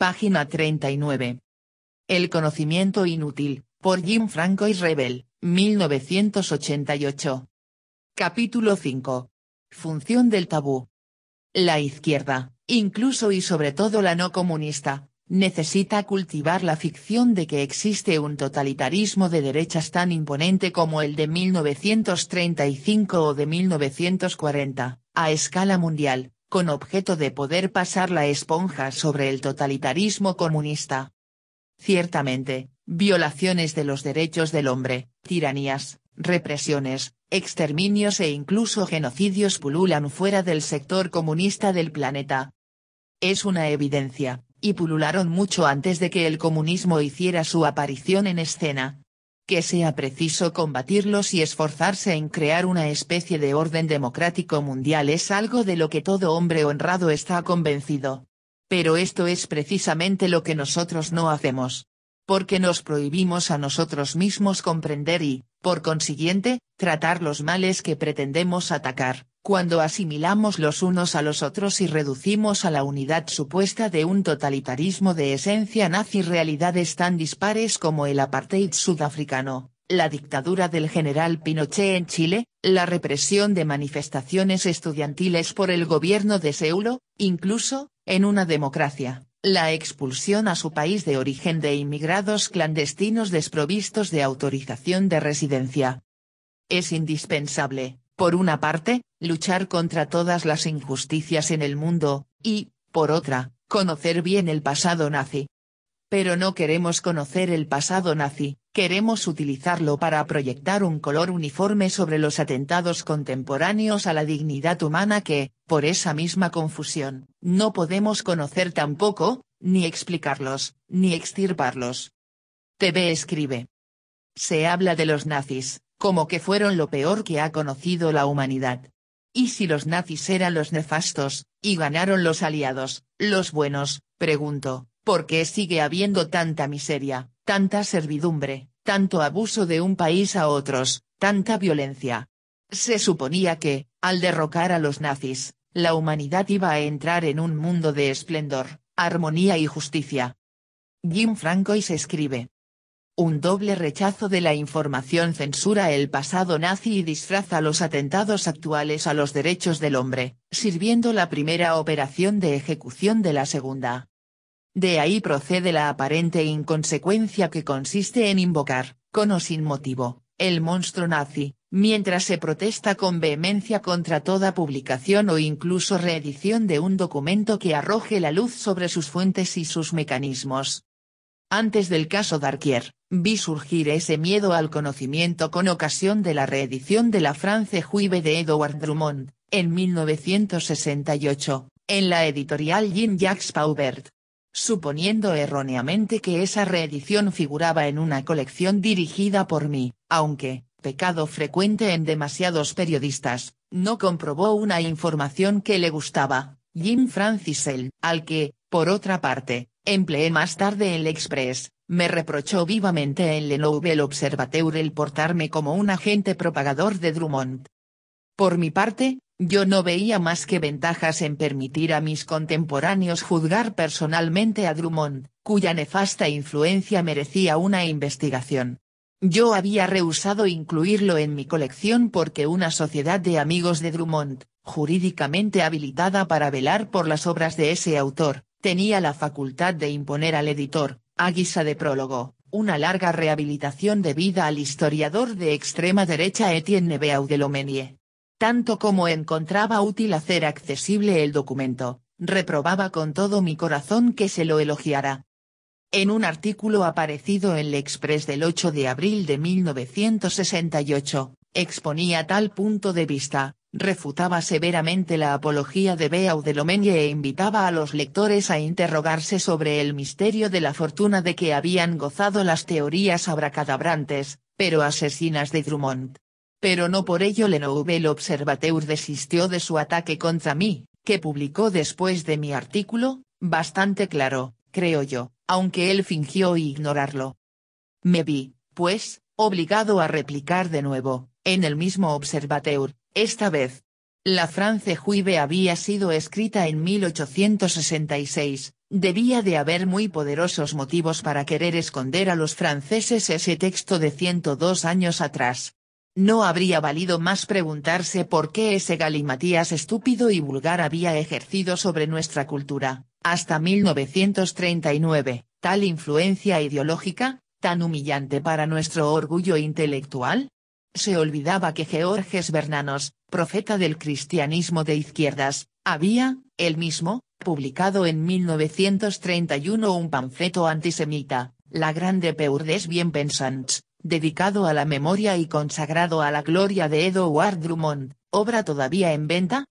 Página 39. El conocimiento inútil, por Jim Franco y Rebel, 1988. Capítulo 5. Función del tabú. La izquierda, incluso y sobre todo la no comunista, necesita cultivar la ficción de que existe un totalitarismo de derechas tan imponente como el de 1935 o de 1940, a escala mundial, con objeto de poder pasar la esponja sobre el totalitarismo comunista. Ciertamente, violaciones de los derechos del hombre, tiranías, represiones, exterminios e incluso genocidios pululan fuera del sector comunista del planeta. Es una evidencia, y pulularon mucho antes de que el comunismo hiciera su aparición en escena, que sea preciso combatirlos y esforzarse en crear una especie de orden democrático mundial es algo de lo que todo hombre honrado está convencido. Pero esto es precisamente lo que nosotros no hacemos. Porque nos prohibimos a nosotros mismos comprender y, por consiguiente, tratar los males que pretendemos atacar cuando asimilamos los unos a los otros y reducimos a la unidad supuesta de un totalitarismo de esencia nazi realidades tan dispares como el apartheid sudafricano, la dictadura del general Pinochet en Chile, la represión de manifestaciones estudiantiles por el gobierno de Seulo, incluso, en una democracia, la expulsión a su país de origen de inmigrados clandestinos desprovistos de autorización de residencia. Es indispensable, por una parte, luchar contra todas las injusticias en el mundo, y, por otra, conocer bien el pasado nazi. Pero no queremos conocer el pasado nazi, queremos utilizarlo para proyectar un color uniforme sobre los atentados contemporáneos a la dignidad humana que, por esa misma confusión, no podemos conocer tampoco, ni explicarlos, ni extirparlos. TV escribe. Se habla de los nazis, como que fueron lo peor que ha conocido la humanidad. ¿Y si los nazis eran los nefastos, y ganaron los aliados, los buenos, pregunto, ¿por qué sigue habiendo tanta miseria, tanta servidumbre, tanto abuso de un país a otros, tanta violencia? Se suponía que, al derrocar a los nazis, la humanidad iba a entrar en un mundo de esplendor, armonía y justicia. Jim Francois escribe. Un doble rechazo de la información censura el pasado nazi y disfraza los atentados actuales a los derechos del hombre, sirviendo la primera operación de ejecución de la segunda. De ahí procede la aparente inconsecuencia que consiste en invocar, con o sin motivo, el monstruo nazi, mientras se protesta con vehemencia contra toda publicación o incluso reedición de un documento que arroje la luz sobre sus fuentes y sus mecanismos. Antes del caso Darkier, vi surgir ese miedo al conocimiento con ocasión de la reedición de la France Juive de Edward Drummond, en 1968, en la editorial Jean-Jacques Paubert. Suponiendo erróneamente que esa reedición figuraba en una colección dirigida por mí, aunque, pecado frecuente en demasiados periodistas, no comprobó una información que le gustaba, Jim Francisel, al que, por otra parte, Empleé más tarde el Express, me reprochó vivamente en Le Nouvel Observateur el portarme como un agente propagador de Drummond. Por mi parte, yo no veía más que ventajas en permitir a mis contemporáneos juzgar personalmente a Drummond, cuya nefasta influencia merecía una investigación. Yo había rehusado incluirlo en mi colección porque una sociedad de amigos de Drummond, jurídicamente habilitada para velar por las obras de ese autor, tenía la facultad de imponer al editor, a guisa de prólogo, una larga rehabilitación debida al historiador de extrema derecha Etienne Beaudeloménie Tanto como encontraba útil hacer accesible el documento, reprobaba con todo mi corazón que se lo elogiara. En un artículo aparecido en el Express del 8 de abril de 1968, exponía tal punto de vista, refutaba severamente la apología de Beau e invitaba a los lectores a interrogarse sobre el misterio de la fortuna de que habían gozado las teorías abracadabrantes, pero asesinas de Drummond. Pero no por ello Le Nouvel Observateur desistió de su ataque contra mí, que publicó después de mi artículo, bastante claro, creo yo, aunque él fingió ignorarlo. Me vi, pues, obligado a replicar de nuevo, en el mismo Observateur, esta vez. La France Juive había sido escrita en 1866, debía de haber muy poderosos motivos para querer esconder a los franceses ese texto de 102 años atrás. No habría valido más preguntarse por qué ese galimatías estúpido y vulgar había ejercido sobre nuestra cultura, hasta 1939, tal influencia ideológica, tan humillante para nuestro orgullo intelectual se olvidaba que Georges Bernanos, profeta del cristianismo de izquierdas, había, él mismo, publicado en 1931 un panfleto antisemita, La Grande Peur des Bien Pensants, dedicado a la memoria y consagrado a la gloria de Edouard Drummond, obra todavía en venta,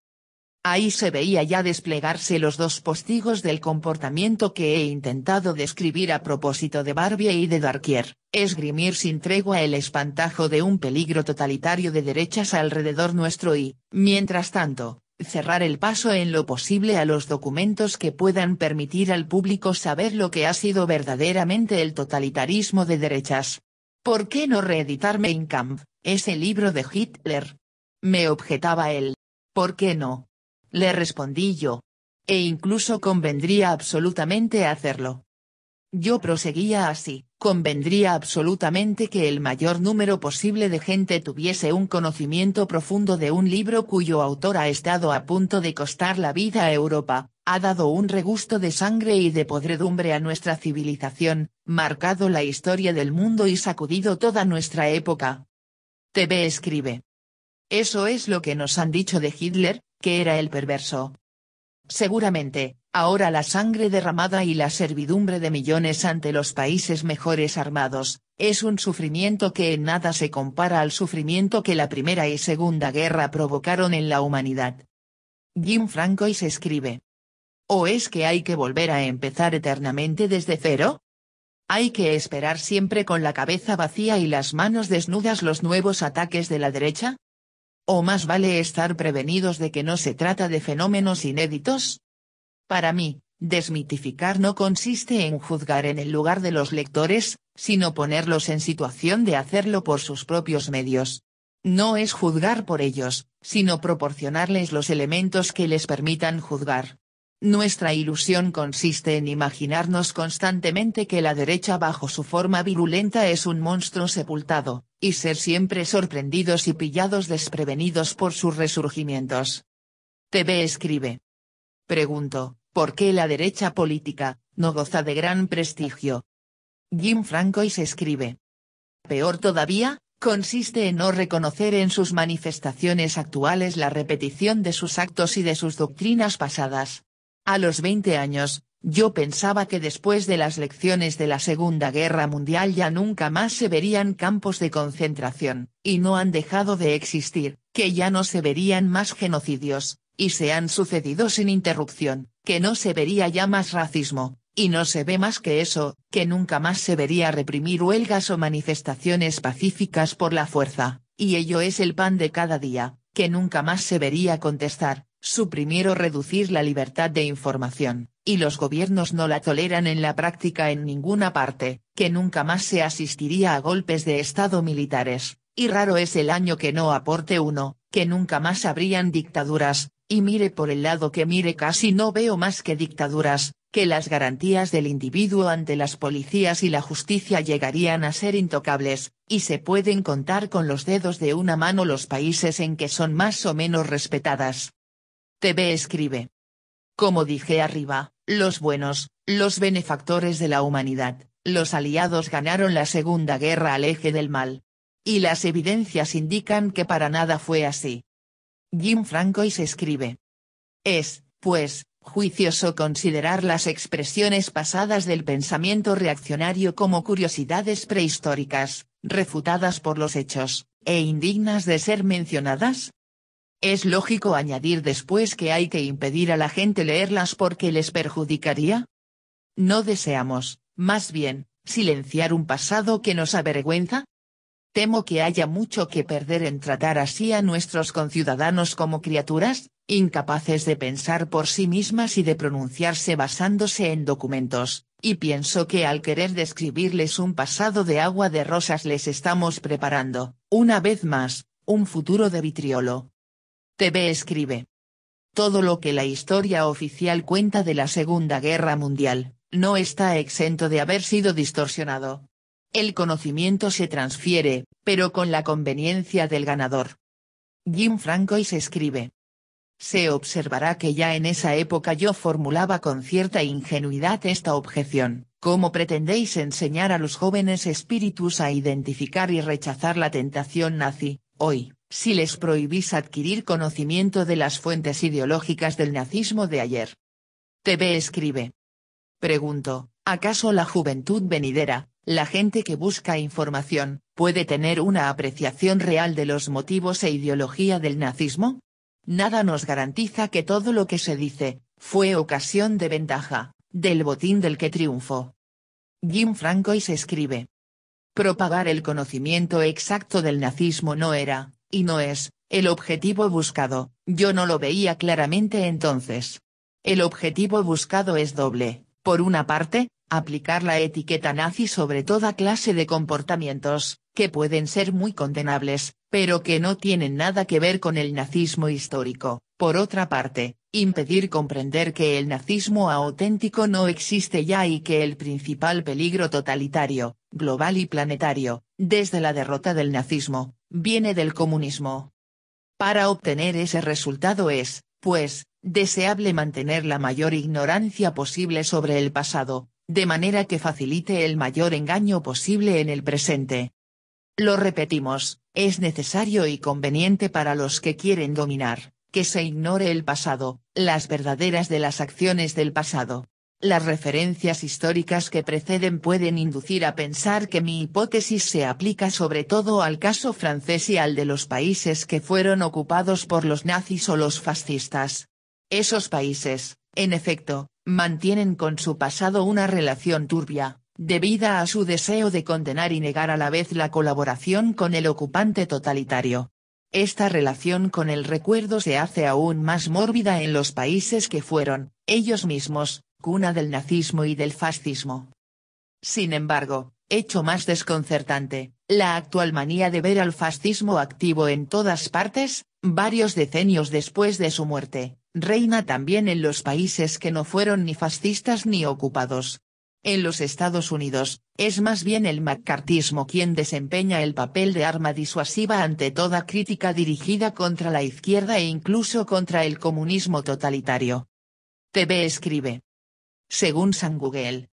Ahí se veía ya desplegarse los dos postigos del comportamiento que he intentado describir a propósito de Barbie y de Darkier, esgrimir sin tregua el espantajo de un peligro totalitario de derechas alrededor nuestro y, mientras tanto, cerrar el paso en lo posible a los documentos que puedan permitir al público saber lo que ha sido verdaderamente el totalitarismo de derechas. ¿Por qué no reeditar Mein Kampf, ese libro de Hitler? Me objetaba él. ¿Por qué no? le respondí yo. E incluso convendría absolutamente hacerlo. Yo proseguía así, convendría absolutamente que el mayor número posible de gente tuviese un conocimiento profundo de un libro cuyo autor ha estado a punto de costar la vida a Europa, ha dado un regusto de sangre y de podredumbre a nuestra civilización, marcado la historia del mundo y sacudido toda nuestra época. TV escribe. Eso es lo que nos han dicho de Hitler, que era el perverso. Seguramente, ahora la sangre derramada y la servidumbre de millones ante los países mejores armados, es un sufrimiento que en nada se compara al sufrimiento que la Primera y Segunda Guerra provocaron en la humanidad. Jim Francois escribe. ¿O es que hay que volver a empezar eternamente desde cero? Hay que esperar siempre con la cabeza vacía y las manos desnudas los nuevos ataques de la derecha? ¿O más vale estar prevenidos de que no se trata de fenómenos inéditos? Para mí, desmitificar no consiste en juzgar en el lugar de los lectores, sino ponerlos en situación de hacerlo por sus propios medios. No es juzgar por ellos, sino proporcionarles los elementos que les permitan juzgar. Nuestra ilusión consiste en imaginarnos constantemente que la derecha bajo su forma virulenta es un monstruo sepultado, y ser siempre sorprendidos y pillados desprevenidos por sus resurgimientos. TV escribe. Pregunto, ¿por qué la derecha política, no goza de gran prestigio? Jim Francois escribe. Peor todavía, consiste en no reconocer en sus manifestaciones actuales la repetición de sus actos y de sus doctrinas pasadas. A los 20 años, yo pensaba que después de las lecciones de la Segunda Guerra Mundial ya nunca más se verían campos de concentración, y no han dejado de existir, que ya no se verían más genocidios, y se han sucedido sin interrupción, que no se vería ya más racismo, y no se ve más que eso, que nunca más se vería reprimir huelgas o manifestaciones pacíficas por la fuerza, y ello es el pan de cada día, que nunca más se vería contestar, suprimir o reducir la libertad de información y los gobiernos no la toleran en la práctica en ninguna parte, que nunca más se asistiría a golpes de Estado militares, y raro es el año que no aporte uno, que nunca más habrían dictaduras, y mire por el lado que mire casi no veo más que dictaduras, que las garantías del individuo ante las policías y la justicia llegarían a ser intocables, y se pueden contar con los dedos de una mano los países en que son más o menos respetadas. TV escribe. Como dije arriba, los buenos, los benefactores de la humanidad, los aliados ganaron la Segunda Guerra al eje del mal. Y las evidencias indican que para nada fue así. Jim Francois escribe. Es, pues, juicioso considerar las expresiones pasadas del pensamiento reaccionario como curiosidades prehistóricas, refutadas por los hechos, e indignas de ser mencionadas, ¿Es lógico añadir después que hay que impedir a la gente leerlas porque les perjudicaría? No deseamos, más bien, silenciar un pasado que nos avergüenza. Temo que haya mucho que perder en tratar así a nuestros conciudadanos como criaturas, incapaces de pensar por sí mismas y de pronunciarse basándose en documentos, y pienso que al querer describirles un pasado de agua de rosas les estamos preparando, una vez más, un futuro de vitriolo. TV escribe. Todo lo que la historia oficial cuenta de la Segunda Guerra Mundial, no está exento de haber sido distorsionado. El conocimiento se transfiere, pero con la conveniencia del ganador. Jim Francois escribe. Se observará que ya en esa época yo formulaba con cierta ingenuidad esta objeción, ¿cómo pretendéis enseñar a los jóvenes espíritus a identificar y rechazar la tentación nazi, hoy? si les prohibís adquirir conocimiento de las fuentes ideológicas del nazismo de ayer. TV escribe. Pregunto, ¿acaso la juventud venidera, la gente que busca información, puede tener una apreciación real de los motivos e ideología del nazismo? Nada nos garantiza que todo lo que se dice, fue ocasión de ventaja, del botín del que triunfó. Jim Francois escribe. Propagar el conocimiento exacto del nazismo no era, y no es, el objetivo buscado, yo no lo veía claramente entonces. El objetivo buscado es doble, por una parte, aplicar la etiqueta nazi sobre toda clase de comportamientos, que pueden ser muy condenables, pero que no tienen nada que ver con el nazismo histórico, por otra parte, impedir comprender que el nazismo auténtico no existe ya y que el principal peligro totalitario, global y planetario, desde la derrota del nazismo, viene del comunismo. Para obtener ese resultado es, pues, deseable mantener la mayor ignorancia posible sobre el pasado, de manera que facilite el mayor engaño posible en el presente. Lo repetimos, es necesario y conveniente para los que quieren dominar, que se ignore el pasado, las verdaderas de las acciones del pasado. Las referencias históricas que preceden pueden inducir a pensar que mi hipótesis se aplica sobre todo al caso francés y al de los países que fueron ocupados por los nazis o los fascistas. Esos países, en efecto, mantienen con su pasado una relación turbia, debida a su deseo de condenar y negar a la vez la colaboración con el ocupante totalitario. Esta relación con el recuerdo se hace aún más mórbida en los países que fueron, ellos mismos, cuna del nazismo y del fascismo. Sin embargo, hecho más desconcertante, la actual manía de ver al fascismo activo en todas partes, varios decenios después de su muerte, reina también en los países que no fueron ni fascistas ni ocupados. En los Estados Unidos, es más bien el macartismo quien desempeña el papel de arma disuasiva ante toda crítica dirigida contra la izquierda e incluso contra el comunismo totalitario. TV escribe. Según San Google.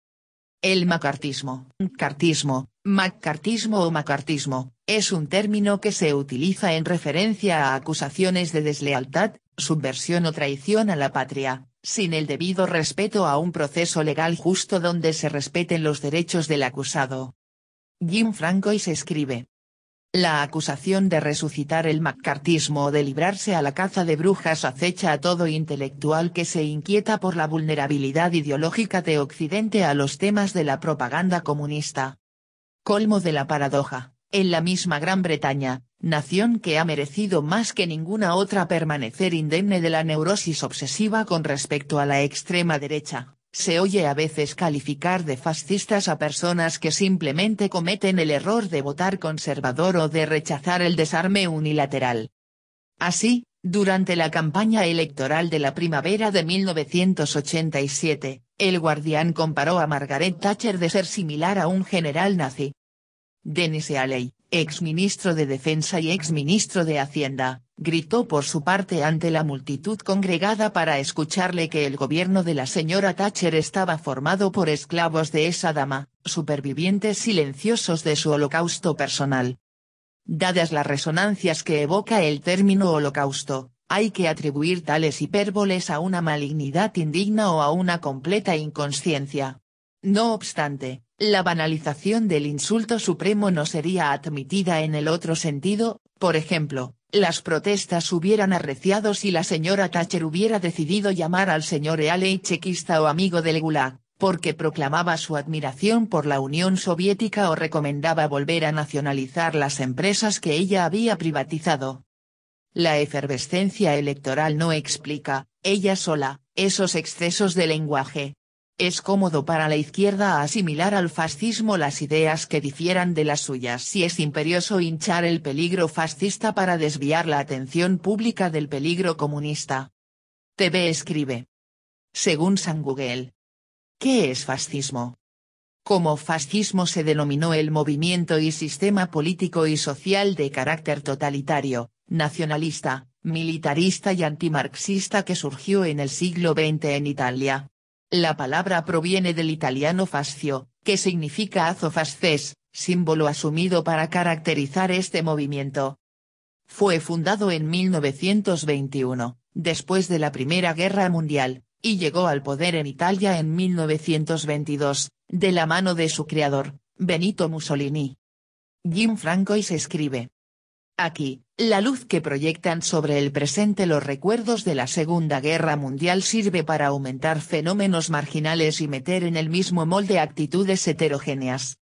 El macartismo, cartismo, macartismo o macartismo, es un término que se utiliza en referencia a acusaciones de deslealtad, subversión o traición a la patria, sin el debido respeto a un proceso legal justo donde se respeten los derechos del acusado. Jim Francois escribe, la acusación de resucitar el macartismo o de librarse a la caza de brujas acecha a todo intelectual que se inquieta por la vulnerabilidad ideológica de Occidente a los temas de la propaganda comunista. Colmo de la paradoja, en la misma Gran Bretaña, nación que ha merecido más que ninguna otra permanecer indemne de la neurosis obsesiva con respecto a la extrema derecha se oye a veces calificar de fascistas a personas que simplemente cometen el error de votar conservador o de rechazar el desarme unilateral. Así, durante la campaña electoral de la primavera de 1987, el Guardián comparó a Margaret Thatcher de ser similar a un general nazi. Denis Aley, exministro de Defensa y exministro de Hacienda, gritó por su parte ante la multitud congregada para escucharle que el gobierno de la señora Thatcher estaba formado por esclavos de esa dama, supervivientes silenciosos de su holocausto personal. Dadas las resonancias que evoca el término holocausto, hay que atribuir tales hipérboles a una malignidad indigna o a una completa inconsciencia. No obstante, la banalización del insulto supremo no sería admitida en el otro sentido, por ejemplo, las protestas hubieran arreciado si la señora Thatcher hubiera decidido llamar al señor Ealey chequista o amigo de Gulag, porque proclamaba su admiración por la Unión Soviética o recomendaba volver a nacionalizar las empresas que ella había privatizado. La efervescencia electoral no explica, ella sola, esos excesos de lenguaje, es cómodo para la izquierda asimilar al fascismo las ideas que difieran de las suyas si es imperioso hinchar el peligro fascista para desviar la atención pública del peligro comunista. TV escribe. Según San ¿Qué es fascismo? Como fascismo se denominó el movimiento y sistema político y social de carácter totalitario, nacionalista, militarista y antimarxista que surgió en el siglo XX en Italia, la palabra proviene del italiano fascio, que significa azofascés, símbolo asumido para caracterizar este movimiento. Fue fundado en 1921, después de la Primera Guerra Mundial, y llegó al poder en Italia en 1922, de la mano de su creador, Benito Mussolini. Jim Francois escribe, Aquí, la luz que proyectan sobre el presente los recuerdos de la Segunda Guerra Mundial sirve para aumentar fenómenos marginales y meter en el mismo molde actitudes heterogéneas.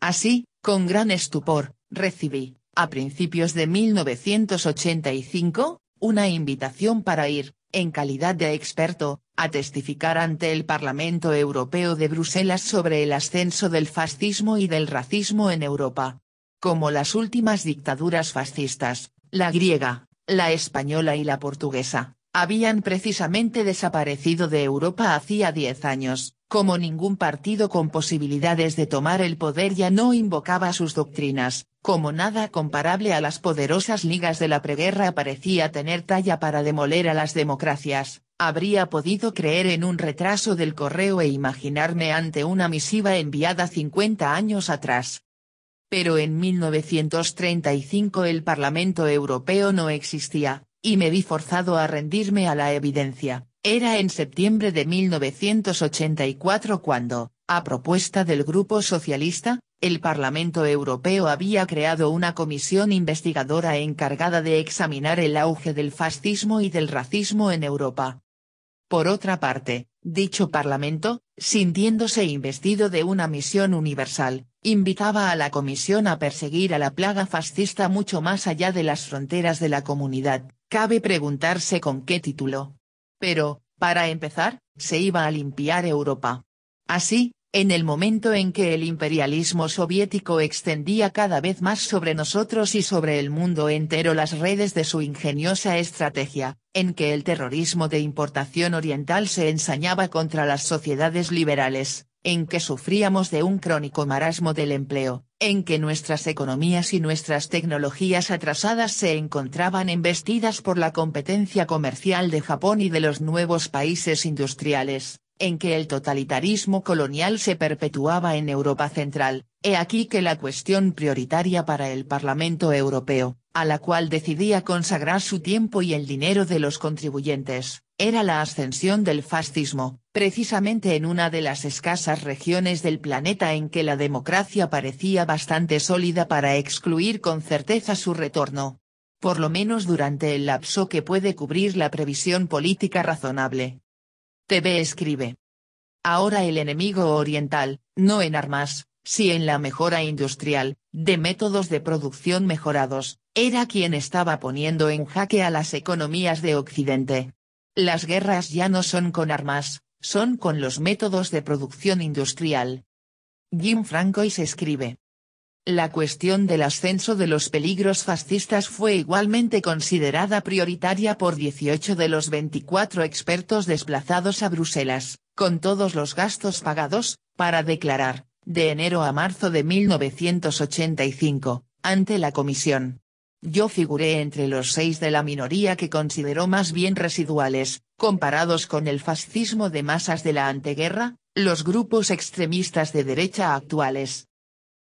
Así, con gran estupor, recibí, a principios de 1985, una invitación para ir, en calidad de experto, a testificar ante el Parlamento Europeo de Bruselas sobre el ascenso del fascismo y del racismo en Europa como las últimas dictaduras fascistas, la griega, la española y la portuguesa, habían precisamente desaparecido de Europa hacía diez años, como ningún partido con posibilidades de tomar el poder ya no invocaba sus doctrinas, como nada comparable a las poderosas ligas de la preguerra parecía tener talla para demoler a las democracias, habría podido creer en un retraso del correo e imaginarme ante una misiva enviada 50 años atrás, pero en 1935 el Parlamento Europeo no existía, y me vi forzado a rendirme a la evidencia. Era en septiembre de 1984 cuando, a propuesta del Grupo Socialista, el Parlamento Europeo había creado una comisión investigadora encargada de examinar el auge del fascismo y del racismo en Europa. Por otra parte, dicho Parlamento, sintiéndose investido de una misión universal, invitaba a la Comisión a perseguir a la plaga fascista mucho más allá de las fronteras de la comunidad, cabe preguntarse con qué título. Pero, para empezar, se iba a limpiar Europa. Así, en el momento en que el imperialismo soviético extendía cada vez más sobre nosotros y sobre el mundo entero las redes de su ingeniosa estrategia, en que el terrorismo de importación oriental se ensañaba contra las sociedades liberales, en que sufríamos de un crónico marasmo del empleo, en que nuestras economías y nuestras tecnologías atrasadas se encontraban embestidas por la competencia comercial de Japón y de los nuevos países industriales, en que el totalitarismo colonial se perpetuaba en Europa Central, he aquí que la cuestión prioritaria para el Parlamento Europeo, a la cual decidía consagrar su tiempo y el dinero de los contribuyentes, era la ascensión del fascismo, precisamente en una de las escasas regiones del planeta en que la democracia parecía bastante sólida para excluir con certeza su retorno. Por lo menos durante el lapso que puede cubrir la previsión política razonable. TV escribe. Ahora el enemigo oriental, no en armas, si en la mejora industrial, de métodos de producción mejorados, era quien estaba poniendo en jaque a las economías de Occidente. Las guerras ya no son con armas, son con los métodos de producción industrial. Jim Francois escribe. La cuestión del ascenso de los peligros fascistas fue igualmente considerada prioritaria por 18 de los 24 expertos desplazados a Bruselas, con todos los gastos pagados, para declarar, de enero a marzo de 1985, ante la Comisión, yo figuré entre los seis de la minoría que consideró más bien residuales, comparados con el fascismo de masas de la anteguerra, los grupos extremistas de derecha actuales.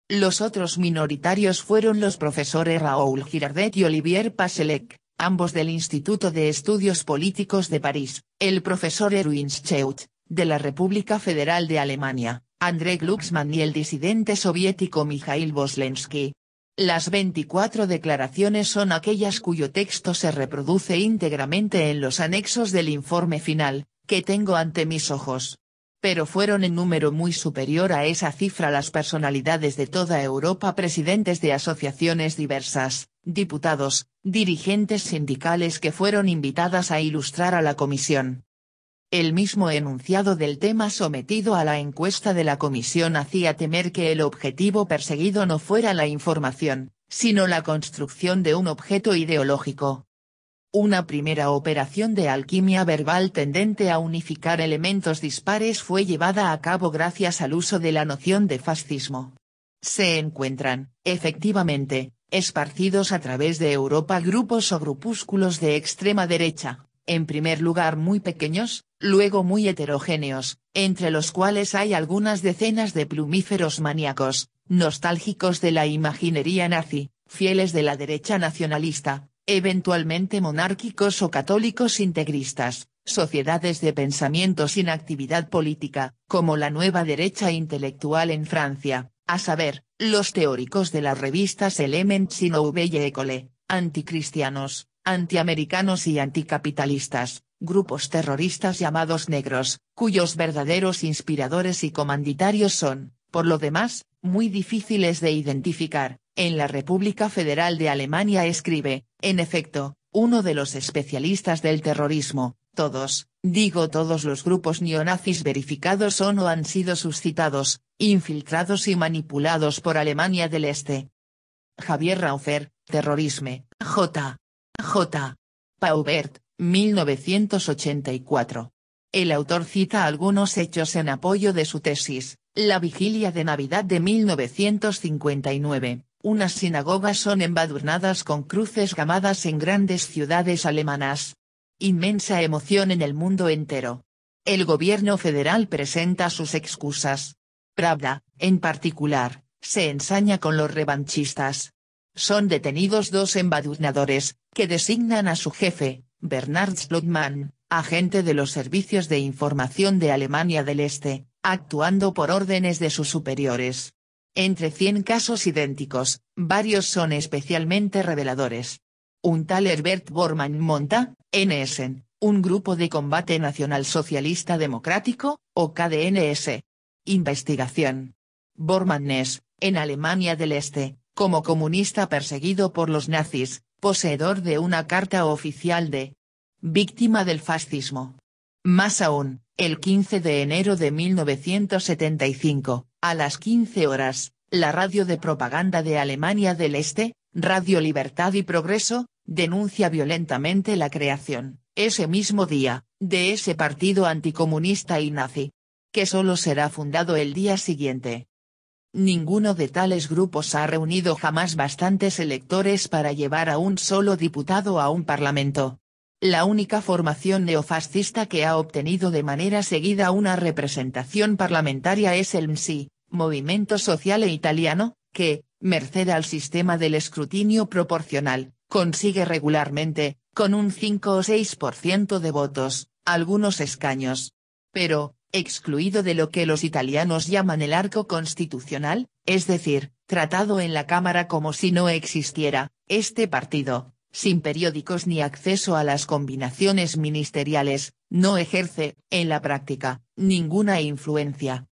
Los otros minoritarios fueron los profesores Raoul Girardet y Olivier Paselec, ambos del Instituto de Estudios Políticos de París, el profesor Erwin Scheut, de la República Federal de Alemania, André Glucksmann y el disidente soviético Mikhail Boslensky. Las 24 declaraciones son aquellas cuyo texto se reproduce íntegramente en los anexos del informe final, que tengo ante mis ojos. Pero fueron en número muy superior a esa cifra las personalidades de toda Europa presidentes de asociaciones diversas, diputados, dirigentes sindicales que fueron invitadas a ilustrar a la comisión. El mismo enunciado del tema sometido a la encuesta de la comisión hacía temer que el objetivo perseguido no fuera la información, sino la construcción de un objeto ideológico. Una primera operación de alquimia verbal tendente a unificar elementos dispares fue llevada a cabo gracias al uso de la noción de fascismo. Se encuentran, efectivamente, esparcidos a través de Europa grupos o grupúsculos de extrema derecha, en primer lugar muy pequeños, luego muy heterogéneos, entre los cuales hay algunas decenas de plumíferos maníacos, nostálgicos de la imaginería nazi, fieles de la derecha nacionalista, eventualmente monárquicos o católicos integristas, sociedades de pensamiento sin actividad política, como la nueva derecha intelectual en Francia, a saber, los teóricos de las revistas Elements y Nouvelle École, anticristianos, antiamericanos y anticapitalistas, grupos terroristas llamados negros, cuyos verdaderos inspiradores y comanditarios son, por lo demás, muy difíciles de identificar. En la República Federal de Alemania escribe, en efecto, uno de los especialistas del terrorismo, todos, digo todos los grupos neonazis verificados son o han sido suscitados, infiltrados y manipulados por Alemania del Este. Javier Raufer, Terrorisme, J. J. Paubert, 1984. El autor cita algunos hechos en apoyo de su tesis. La vigilia de Navidad de 1959, unas sinagogas son embadurnadas con cruces gamadas en grandes ciudades alemanas. Inmensa emoción en el mundo entero. El gobierno federal presenta sus excusas. Pravda, en particular, se ensaña con los revanchistas. Son detenidos dos embadurnadores, que designan a su jefe, Bernard Slotman, agente de los servicios de información de Alemania del Este, actuando por órdenes de sus superiores. Entre 100 casos idénticos, varios son especialmente reveladores. Un tal Herbert Bormann monta, NSN, un grupo de combate nacional socialista democrático, o KDNS. Investigación. Bormann es, en Alemania del Este, como comunista perseguido por los nazis, poseedor de una carta oficial de víctima del fascismo. Más aún, el 15 de enero de 1975, a las 15 horas, la radio de propaganda de Alemania del Este, Radio Libertad y Progreso, denuncia violentamente la creación, ese mismo día, de ese partido anticomunista y nazi. Que solo será fundado el día siguiente. Ninguno de tales grupos ha reunido jamás bastantes electores para llevar a un solo diputado a un parlamento. La única formación neofascista que ha obtenido de manera seguida una representación parlamentaria es el MSI, Movimiento Sociale Italiano, que, merced al sistema del escrutinio proporcional, consigue regularmente, con un 5 o 6% de votos, algunos escaños. Pero, excluido de lo que los italianos llaman el arco constitucional, es decir, tratado en la Cámara como si no existiera, este partido, sin periódicos ni acceso a las combinaciones ministeriales, no ejerce, en la práctica, ninguna influencia.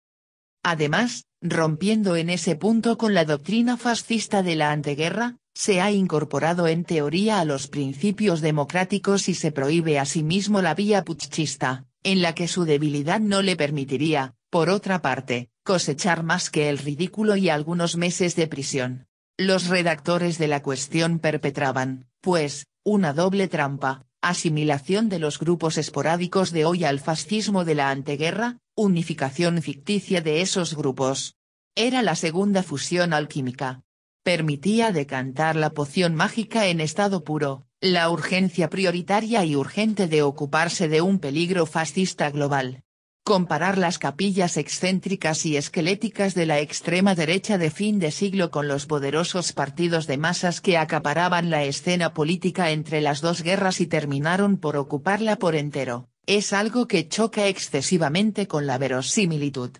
Además, rompiendo en ese punto con la doctrina fascista de la anteguerra, se ha incorporado en teoría a los principios democráticos y se prohíbe asimismo sí la vía putschista, en la que su debilidad no le permitiría, por otra parte, cosechar más que el ridículo y algunos meses de prisión. Los redactores de la cuestión perpetraban, pues, una doble trampa, asimilación de los grupos esporádicos de hoy al fascismo de la anteguerra, unificación ficticia de esos grupos. Era la segunda fusión alquímica. Permitía decantar la poción mágica en estado puro, la urgencia prioritaria y urgente de ocuparse de un peligro fascista global. Comparar las capillas excéntricas y esqueléticas de la extrema derecha de fin de siglo con los poderosos partidos de masas que acaparaban la escena política entre las dos guerras y terminaron por ocuparla por entero, es algo que choca excesivamente con la verosimilitud.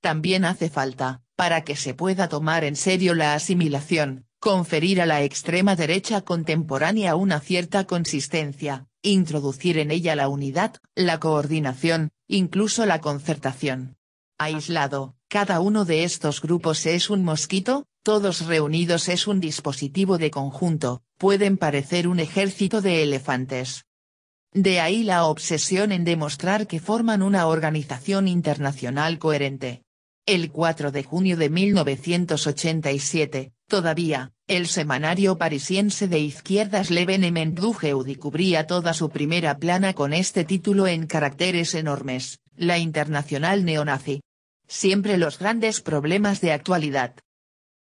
También hace falta, para que se pueda tomar en serio la asimilación, conferir a la extrema derecha contemporánea una cierta consistencia, introducir en ella la unidad, la coordinación, incluso la concertación. Aislado, cada uno de estos grupos es un mosquito, todos reunidos es un dispositivo de conjunto, pueden parecer un ejército de elefantes. De ahí la obsesión en demostrar que forman una organización internacional coherente. El 4 de junio de 1987, todavía, el semanario parisiense de izquierdas L'Evenement du Jeudi cubría toda su primera plana con este título en caracteres enormes, La Internacional Neonazi. Siempre los grandes problemas de actualidad.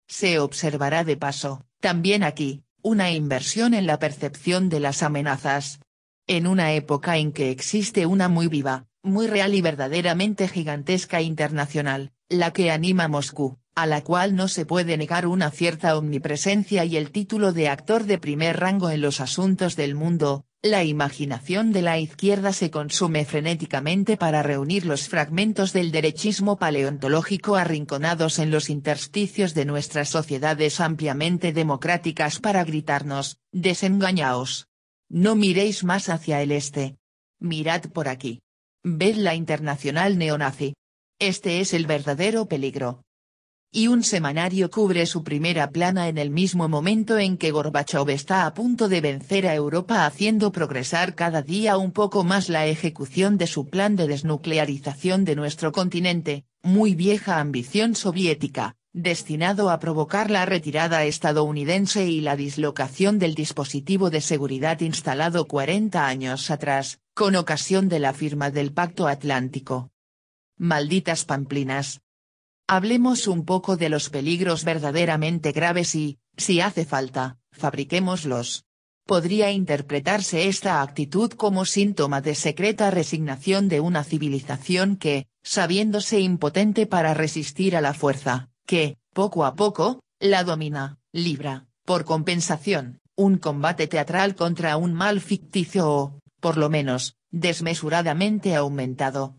Se observará de paso, también aquí, una inversión en la percepción de las amenazas. En una época en que existe una muy viva, muy real y verdaderamente gigantesca internacional, la que anima Moscú, a la cual no se puede negar una cierta omnipresencia y el título de actor de primer rango en los asuntos del mundo, la imaginación de la izquierda se consume frenéticamente para reunir los fragmentos del derechismo paleontológico arrinconados en los intersticios de nuestras sociedades ampliamente democráticas para gritarnos, desengañaos. No miréis más hacia el este. Mirad por aquí. Ved la internacional neonazi. Este es el verdadero peligro. Y un semanario cubre su primera plana en el mismo momento en que Gorbachev está a punto de vencer a Europa haciendo progresar cada día un poco más la ejecución de su plan de desnuclearización de nuestro continente, muy vieja ambición soviética, destinado a provocar la retirada estadounidense y la dislocación del dispositivo de seguridad instalado 40 años atrás, con ocasión de la firma del Pacto Atlántico malditas pamplinas. Hablemos un poco de los peligros verdaderamente graves y, si hace falta, fabriquémoslos. Podría interpretarse esta actitud como síntoma de secreta resignación de una civilización que, sabiéndose impotente para resistir a la fuerza, que, poco a poco, la domina, libra, por compensación, un combate teatral contra un mal ficticio o, por lo menos, desmesuradamente aumentado,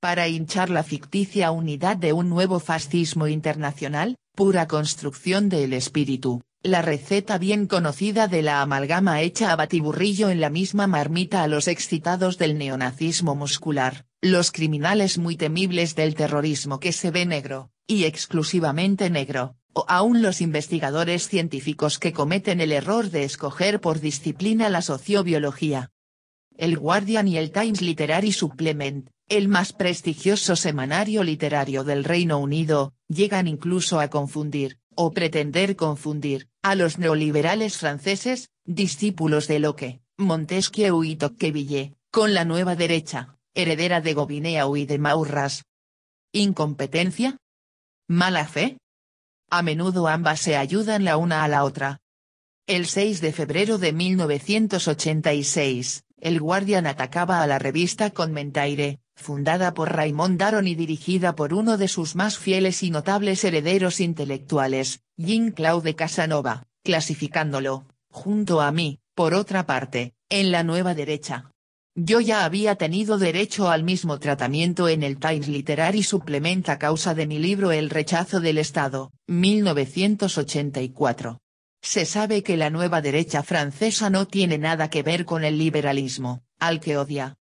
para hinchar la ficticia unidad de un nuevo fascismo internacional, pura construcción del espíritu, la receta bien conocida de la amalgama hecha a batiburrillo en la misma marmita a los excitados del neonazismo muscular, los criminales muy temibles del terrorismo que se ve negro, y exclusivamente negro, o aún los investigadores científicos que cometen el error de escoger por disciplina la sociobiología, el Guardian y el Times Literary Supplement, el más prestigioso semanario literario del Reino Unido, llegan incluso a confundir, o pretender confundir, a los neoliberales franceses, discípulos de Locke, Montesquieu y Tocqueville, con la nueva derecha, heredera de Gobineau y de Maurras. ¿Incompetencia? ¿Mala fe? A menudo ambas se ayudan la una a la otra. El 6 de febrero de 1986, el Guardian atacaba a la revista con Mentaire, fundada por Raymond Daron y dirigida por uno de sus más fieles y notables herederos intelectuales, Jean-Claude Casanova, clasificándolo, junto a mí, por otra parte, en la nueva derecha. Yo ya había tenido derecho al mismo tratamiento en el Times Literary Supplement a causa de mi libro El rechazo del Estado, 1984. Se sabe que la nueva derecha francesa no tiene nada que ver con el liberalismo, al que odia.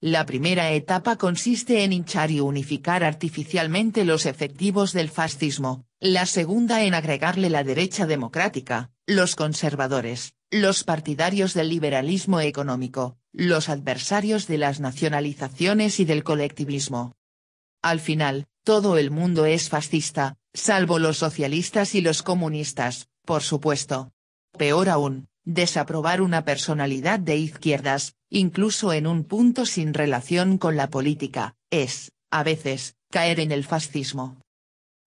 La primera etapa consiste en hinchar y unificar artificialmente los efectivos del fascismo, la segunda en agregarle la derecha democrática, los conservadores, los partidarios del liberalismo económico, los adversarios de las nacionalizaciones y del colectivismo. Al final, todo el mundo es fascista, salvo los socialistas y los comunistas, por supuesto. Peor aún, desaprobar una personalidad de izquierdas, incluso en un punto sin relación con la política, es, a veces, caer en el fascismo.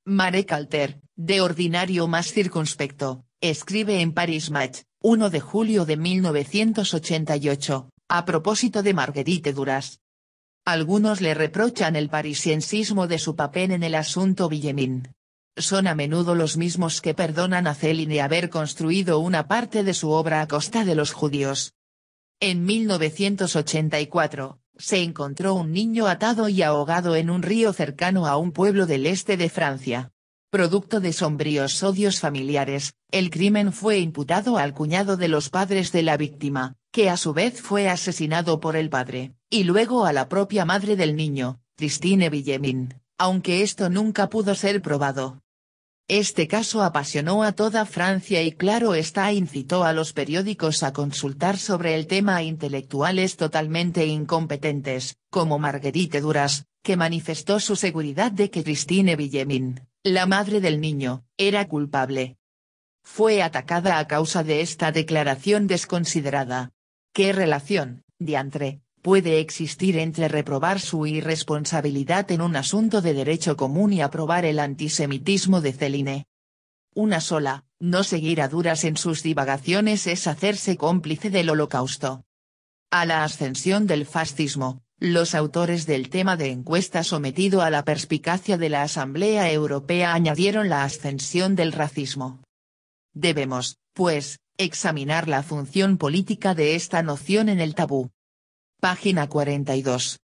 Marek Alter, de ordinario más circunspecto, escribe en Paris Match, 1 de julio de 1988, a propósito de Marguerite Duras. Algunos le reprochan el parisiensismo de su papel en el asunto Villemin son a menudo los mismos que perdonan a Celine haber construido una parte de su obra a costa de los judíos. En 1984, se encontró un niño atado y ahogado en un río cercano a un pueblo del este de Francia. Producto de sombríos odios familiares, el crimen fue imputado al cuñado de los padres de la víctima, que a su vez fue asesinado por el padre, y luego a la propia madre del niño, Christine Villemin, aunque esto nunca pudo ser probado. Este caso apasionó a toda Francia y claro está incitó a los periódicos a consultar sobre el tema a intelectuales totalmente incompetentes, como Marguerite Duras, que manifestó su seguridad de que Christine Villemin, la madre del niño, era culpable. Fue atacada a causa de esta declaración desconsiderada. ¿Qué relación, diantre, puede existir entre reprobar su irresponsabilidad en un asunto de derecho común y aprobar el antisemitismo de Celine. Una sola, no seguir a duras en sus divagaciones es hacerse cómplice del holocausto. A la ascensión del fascismo, los autores del tema de encuesta sometido a la perspicacia de la Asamblea Europea añadieron la ascensión del racismo. Debemos, pues, examinar la función política de esta noción en el tabú. Página 42.